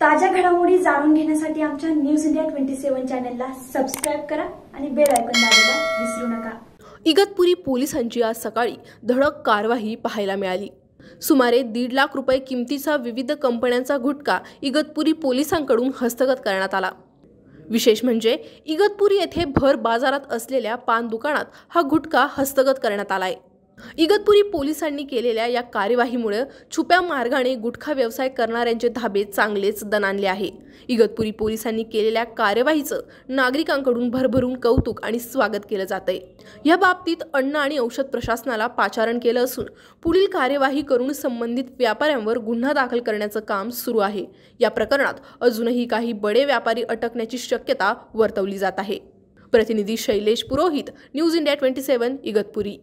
ताज्या घडामोडी जाणून घेण्यासाठी आमच्या न्यूज इंडिया ट्वेंटी सेव्हन चॅनलला सबस्क्राईब करा आणि बेल आयकॉन दाबायला विसरू नका इगतपुरी पोलिसांची आज सकाळी धडक कारवाई पाहायला मिळाली सुमारे दीड लाख रुपये किमतीचा विविध कंपन्यांचा गुटखा इगतपुरी पोलिसांकडून हस्तगत करण्यात आला विशेष म्हणजे इगतपुरी येथे भर बाजारात असलेल्या पान दुकानात हा गुटखा हस्तगत करण्यात आलाय इगतपुरी पोलिसांनी केलेल्या या कार्यवाहीमुळे छुप्या मार्गाने गुटखा व्यवसाय करणाऱ्यांचे धाबे चांगलेच दनानले आहे इगतपुरी पोलिसांनी केलेल्या कार्यवाहीचं नागरिकांकडून भरभरून कौतुक आणि स्वागत केलं जात आहे या बाबतीत अन्न आणि औषध प्रशासनाला पाचारण केलं असून पुढील कार्यवाही करून संबंधित व्यापाऱ्यांवर गुन्हा दाखल करण्याचं काम सुरू आहे या प्रकरणात अजूनही काही बडे व्यापारी अटकण्याची शक्यता वर्तवली जात आहे प्रतिनिधी Shailesh Purohit news India twenty seven Igatpuri